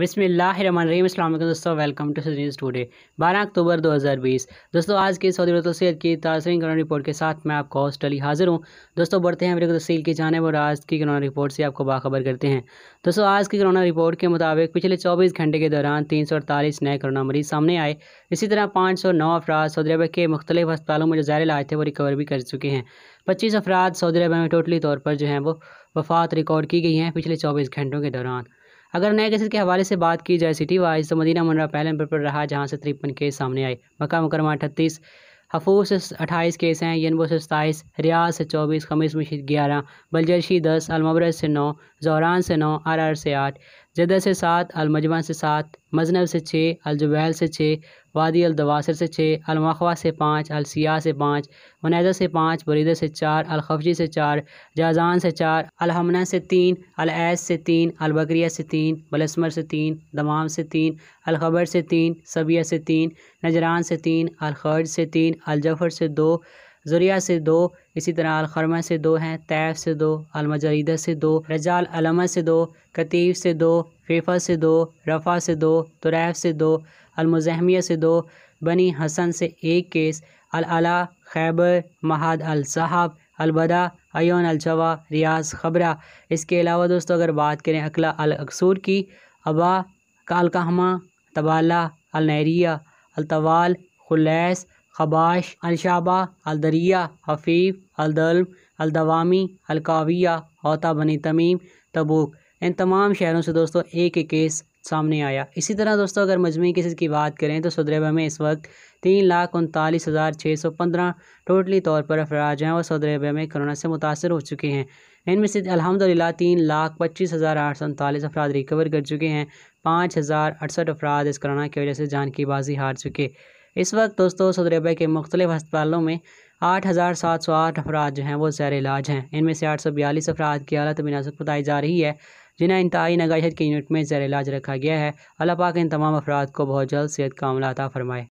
बिसमीम दोस्तों welcome to news today बारह अक्टूबर 2020 दोस्तों आज के सऊदी अरब तसील की तासरीन करोना रिपोर्ट के साथ मैं आपका हॉस्टली अली हाजिर हूँ दोस्तों बढ़ते हैं अमरीका तसील की जानब और आज की कोरोना रिपोर्ट से आपको बाखबर करते हैं दोस्तों आज की कोरोना रिपोर्ट के मुताबिक पिछले चौबीस घंटे के दौरान तीन नए कोरोना मरीज सामने आए इसी तरह पाँच सौ नौ अफराज़ सऊदी अरब के मुख्तलि अस्पतालों में जो ज़ाहिर इलाज थे वो रिकवर भी कर चुके हैं पच्चीस अफराद सऊदी अरब में टोटली तौर पर जो है वो वफात रिकॉर्ड की गई हैं पिछले चौबीस घंटों के दौरान अगर नए केसेस के हवाले से बात की जाए सिटी वाइज तो मदीना मनरा पहले नंबर पर रहा जहाँ से तिरपन केस सामने आए मक्का मुकरमा अठतीस हफूज से अट्ठाईस केस हैं यनबो से सताईस रियाज से चौबीस खमीस मशीद ग्यारह बलजरशी दस अलमबरज से नौ जहरान से नौ आर आर से आठ जदा से सात अलमजमा से सात मजनब से छः अलजुबैल से छः वादी अलदवासर से छः अलमखवा से पाँच अलसिया से पाँच मुनैदा से पाँच बरीदा से चार अलखफजी से चार जाजान से चार अलहमना से तीन अलैस से तीन अलबकरिया से तीन बलस्मर से तीन दमाम से तीन अलखबर से तीन सबिया से तीन नजरान से तीन अलखर्ज से तीन अलजफ़र से दो ज़रिया से दो इसी तरह अलखरमा से दो हैं तैफ से दो अलमजरीदा से दो रजाल अलमा से दो कतीब से दो फेफा से दो रफ़ा से दो तुरैफ़ से दो अलमज़हमिया से दो बनी हसन से एक केस अलअला खैबर महाद अल साहब अलबदा अयोन अलजवा रियाज खबरा इसके अलावा दोस्तों अगर बात करें अकला अलसूर की अबा का अलकहमा तबाला अलनहरिया अलतवाल खुलैस हबाश अलशाबा अलदरिया हफ़ीफ़ अलदल अलदवामी अलकाविया होता बनी तमीम तबूक इन तमाम शहरों से दोस्तों एक एक केस सामने आया इसी तरह दोस्तों अगर मजमू केसेस की बात करें तो सदरबा में इस वक्त तीन लाख उनतालीस हज़ार छः सौ पंद्रह टोटली तौर पर अफराज हैं और सदरेबा में कोरोना से मुतासर हो चुके हैं इनमें से अलहमदिल्ला तीन लाख पच्चीस हज़ार आठ सौ उनतालीस अफराद रिकवर कर चुके हैं पाँच हज़ार अड़सठ अफराद इस कोरोना की वजह से जान की बाजी हार चुके इस वक्त दोस्तों सऊदी अरबिया के मुख्तलिफ अस्पतालों में आठ हज़ार सात सौ आठ अफराद जो हैं वो सैर इलाज हैं इनमें से आठ सौ बयालीस अफराद की हालत नाजुक बताई जा रही है जिन्हें इंतहाई नगाहियत के यूनिट में जैर इलाज रखा गया है अल्लाह पाक इन तमाम अफराद को बहुत जल्द सेहत का अमला अता फ़रमाए